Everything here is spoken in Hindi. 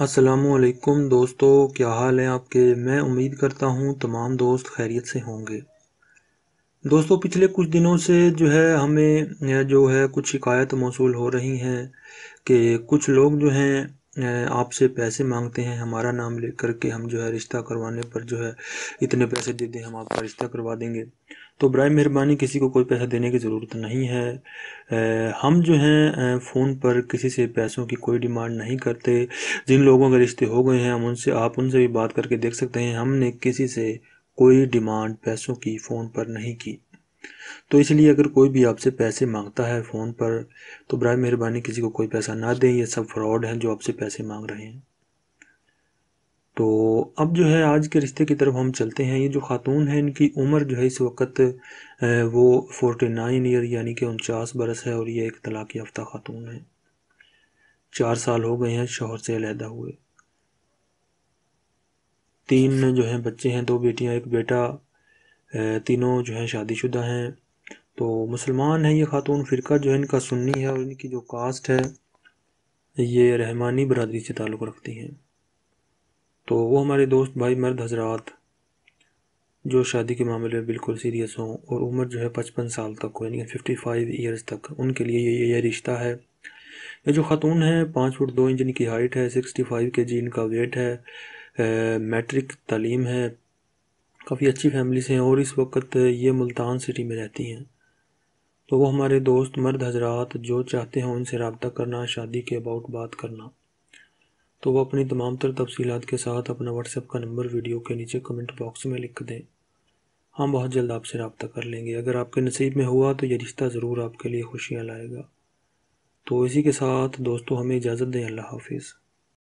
असलकुम दोस्तों क्या हाल है आपके मैं उम्मीद करता हूँ तमाम दोस्त खैरियत से होंगे दोस्तों पिछले कुछ दिनों से जो है हमें जो है कुछ शिकायत मौसू हो रही हैं कि कुछ लोग जो हैं आपसे पैसे मांगते हैं हमारा नाम लेकर के हम जो है रिश्ता करवाने पर जो है इतने पैसे दे दें हम आपका रिश्ता करवा देंगे तो बर मेहरबानी किसी को कोई पैसा देने की ज़रूरत नहीं है हम जो हैं फ़ोन पर किसी से पैसों की कोई डिमांड नहीं करते जिन लोगों के रिश्ते हो गए हैं हम उनसे आप उनसे भी बात करके देख सकते हैं हमने किसी से कोई डिमांड पैसों की फ़ोन पर नहीं की तो इसलिए अगर कोई भी आपसे पैसे मांगता है फ़ोन पर तो बर मेहरबानी किसी को कोई पैसा ना दें ये सब फ्रॉड हैं जो आपसे पैसे मांग रहे हैं तो अब जो है आज के रिश्ते की तरफ हम चलते हैं ये जो ख़ातून है इनकी उम्र जो है इस वक्त वो फोर्टी नाइन ईयर यानी कि उनचास बरस है और ये एक तलाक़ याफ्ता ख़ातून है चार साल हो गए हैं शोहर से अलहदा हुए तीन जो हैं बच्चे हैं दो बेटियां एक बेटा तीनों जो है शादीशुदा हैं तो मुसलमान हैं ये खातून फ़िरका जो है इनका सुन्नी है और इनकी जो कास्ट है ये रहमानी बरदरी से ताल्लुक़ रखती हैं तो वो हमारे दोस्त भाई मर्द हजरात जो शादी के मामले में बिल्कुल सीरियस हों और उम्र जो है पचपन साल तक हो यानी फिफ्टी फाइव ईयर्स तक उनके लिए ये ये रिश्ता है ये जो ख़ातून है पाँच फुट दो इंच इनकी हाइट है सिक्सटी फाइव के जी इनका वेट है मैट्रिक तलीम है काफ़ी अच्छी फैमिली से हैं और इस वक्त ये मुल्तान सिटी में रहती हैं तो वो हमारे दोस्त मर्द हजरात जो चाहते हैं उनसे रबता करना शादी के अबाउट बात करना तो वो अपनी तमाम तर तफसीत के साथ अपना व्हाट्सएप का नंबर वीडियो के नीचे कमेंट बॉक्स में लिख दें हम बहुत जल्द आपसे रबता कर लेंगे अगर आपके नसीब में हुआ तो ये रिश्ता ज़रूर आपके लिए खुशियाँ लाएगा तो इसी के साथ दोस्तों हमें इजाज़त दें अल्लाह हाफिज़